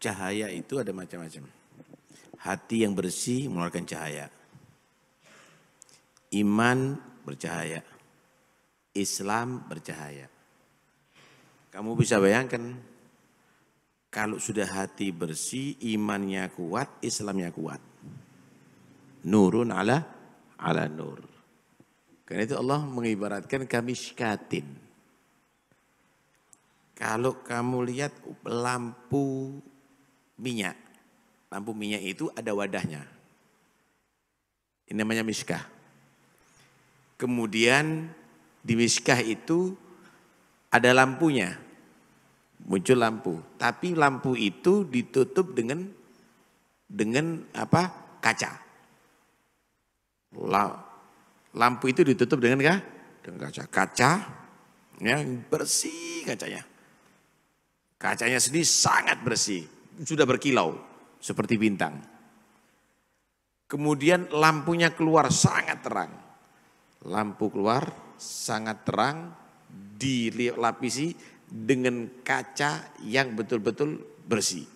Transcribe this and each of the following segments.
cahaya itu ada macam-macam. Hati yang bersih mengeluarkan cahaya. Iman bercahaya. Islam bercahaya. Kamu bisa bayangkan kalau sudah hati bersih, imannya kuat, Islamnya kuat. Nurun ala ala nur. Karena itu Allah mengibaratkan kami syikatin. Kalau kamu lihat lampu minyak. Lampu minyak itu ada wadahnya. Ini namanya miskah. Kemudian di miskah itu ada lampunya. Muncul lampu. Tapi lampu itu ditutup dengan dengan apa? kaca. Lampu itu ditutup dengan kah? Dengan kaca. Kaca yang bersih kacanya. Kacanya sendiri sangat bersih sudah berkilau seperti bintang. Kemudian lampunya keluar sangat terang. Lampu keluar sangat terang dilapisi dengan kaca yang betul-betul bersih.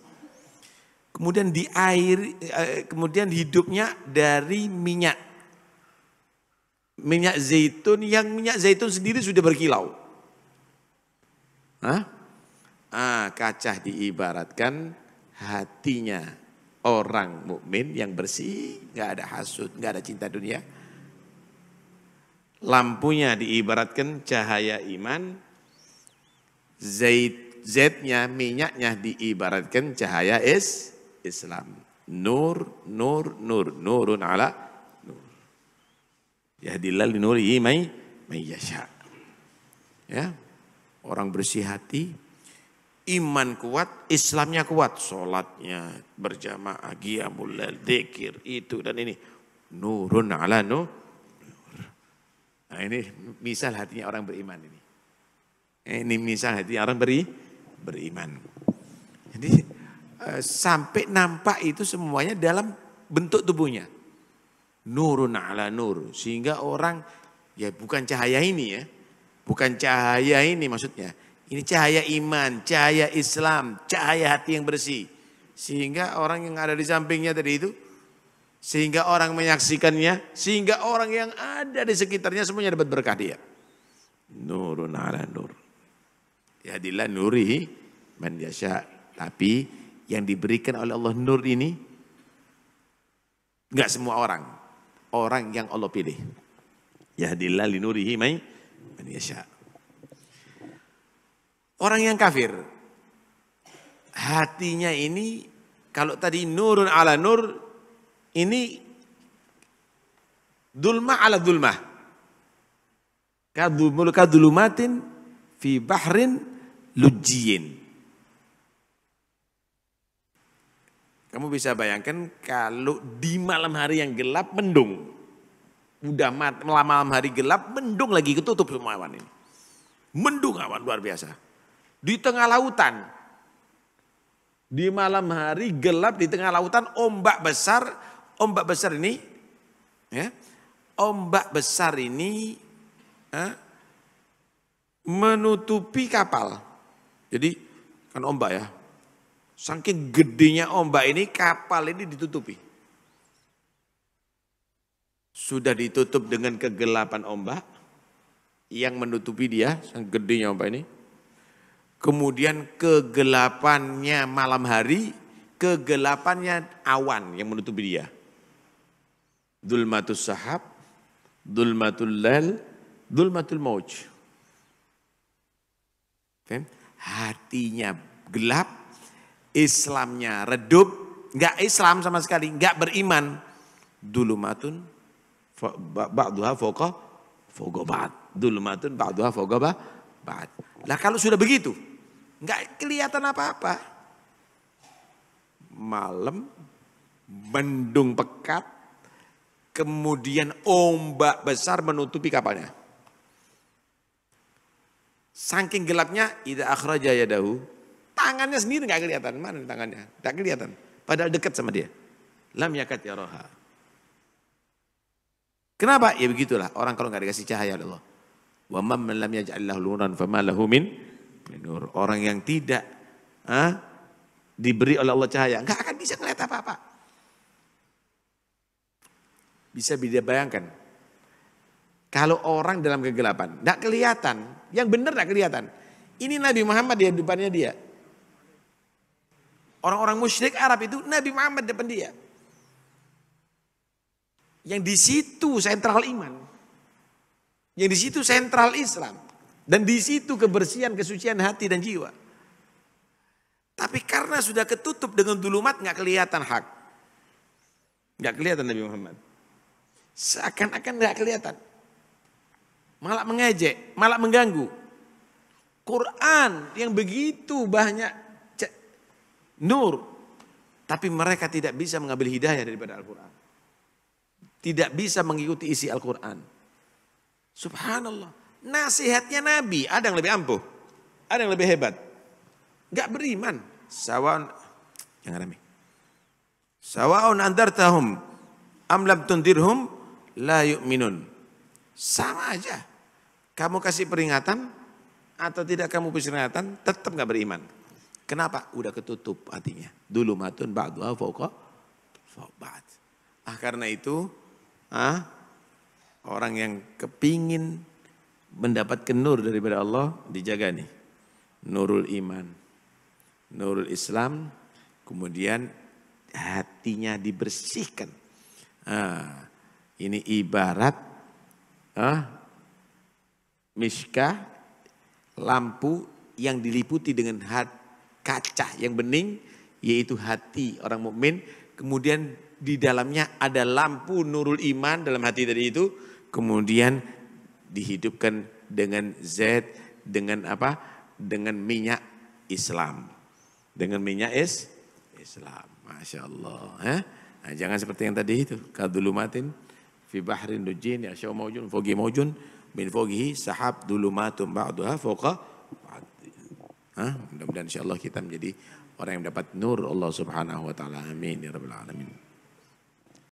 Kemudian di air eh, kemudian hidupnya dari minyak. Minyak zaitun yang minyak zaitun sendiri sudah berkilau. Hah? Ah, kaca diibaratkan hatinya orang mukmin yang bersih, nggak ada hasut, nggak ada cinta dunia. Lampunya diibaratkan cahaya iman, zait zatnya minyaknya diibaratkan cahaya is Islam. Nur, nur, nur, nurun ala nur. Ya linurihi nur imai yasha. Ya, orang bersih hati iman kuat, Islamnya kuat, sholatnya berjamaah, giamul lail, dzikir itu dan ini nurun ala nur. Nah, ini misal hatinya orang beriman ini. Ini misal hatinya orang beri beriman. Jadi eh, sampai nampak itu semuanya dalam bentuk tubuhnya. Nurun ala nur sehingga orang ya bukan cahaya ini ya. Bukan cahaya ini maksudnya ini cahaya iman, cahaya Islam, cahaya hati yang bersih. Sehingga orang yang ada di sampingnya tadi itu, sehingga orang menyaksikannya, sehingga orang yang ada di sekitarnya semuanya dapat berkah dia. Nurun ala nur. Yadillah nuri man yasha. Tapi yang diberikan oleh Allah nur ini, enggak semua orang. Orang yang Allah pilih. Yadillah linurihi man yasha. Orang yang kafir, hatinya ini kalau tadi nurun ala nur, ini dulma ala dulma. Kadumul kadulumatin fi bahrin lujiyin. Kamu bisa bayangkan kalau di malam hari yang gelap mendung. Udah mat, malam hari gelap mendung lagi ketutup semua awan ini. Mendung awan luar biasa di tengah lautan. Di malam hari gelap di tengah lautan ombak besar, ombak besar ini ya. Ombak besar ini ya, menutupi kapal. Jadi kan ombak ya. Saking gedenya ombak ini kapal ini ditutupi. Sudah ditutup dengan kegelapan ombak yang menutupi dia, sang gedenya ombak ini kemudian kegelapannya malam hari, kegelapannya awan yang menutupi dia. Dulmatus sahab, dulmatul lal, dulmatul mauj. Okay. Hatinya gelap, Islamnya redup, nggak Islam sama sekali, nggak beriman. Dulumatun ba'duha fokoh fogobat. Dulumatun ba'duha fogobat ba'd. Lah kalau sudah begitu, nggak kelihatan apa-apa. Malam, mendung pekat, kemudian ombak besar menutupi kapalnya. Saking gelapnya, ida akhraja yadahu, tangannya sendiri nggak kelihatan. Mana tangannya? Nggak kelihatan. Padahal dekat sama dia. Lam yakat ya roha. Kenapa? Ya begitulah orang kalau nggak dikasih cahaya ya Allah. Wa man lam yaj'al nuran fama lahu min nur. Orang yang tidak ha, diberi oleh Allah cahaya, nggak akan bisa ngelihat apa-apa. Bisa bisa bayangkan. Kalau orang dalam kegelapan, nggak kelihatan. Yang benar nggak kelihatan. Ini Nabi Muhammad di depannya dia. Orang-orang musyrik Arab itu Nabi Muhammad depan dia. Yang di situ sentral iman. Yang di situ sentral Islam. Dan di situ kebersihan, kesucian hati dan jiwa. Tapi karena sudah ketutup dengan dulumat nggak kelihatan hak. nggak kelihatan Nabi Muhammad. Seakan-akan nggak kelihatan. Malah mengejek, malah mengganggu. Quran yang begitu banyak nur. Tapi mereka tidak bisa mengambil hidayah daripada Al-Quran. Tidak bisa mengikuti isi Al-Quran. Subhanallah. Nasihatnya Nabi ada yang lebih ampuh. Ada yang lebih hebat. Gak beriman. Sawan. Jangan Sawan antar andartahum. Amlam tundirhum. La minun Sama aja. Kamu kasih peringatan. Atau tidak kamu peringatan. Tetap gak beriman. Kenapa? Udah ketutup hatinya. Dulu matun ba'duha fauqa Ah karena itu, ah Orang yang kepingin mendapatkan nur daripada Allah dijaga nih. Nurul iman, nurul Islam, kemudian hatinya dibersihkan. nah, ini ibarat ah, miskah lampu yang diliputi dengan hat, kaca yang bening yaitu hati orang mukmin kemudian di dalamnya ada lampu nurul iman dalam hati tadi itu kemudian dihidupkan dengan Z, dengan apa? Dengan minyak Islam. Dengan minyak is Islam. Masya Allah. Eh? Nah, jangan seperti yang tadi itu. Kadulumatin fi bahrin dujin ya syau maujun fogi maujun min fogi sahab dulumatum ba'duha foka Hah? Mudah-mudahan insya Allah kita menjadi orang yang dapat nur Allah subhanahu wa ta'ala. Amin. Ya Rabbal Alamin.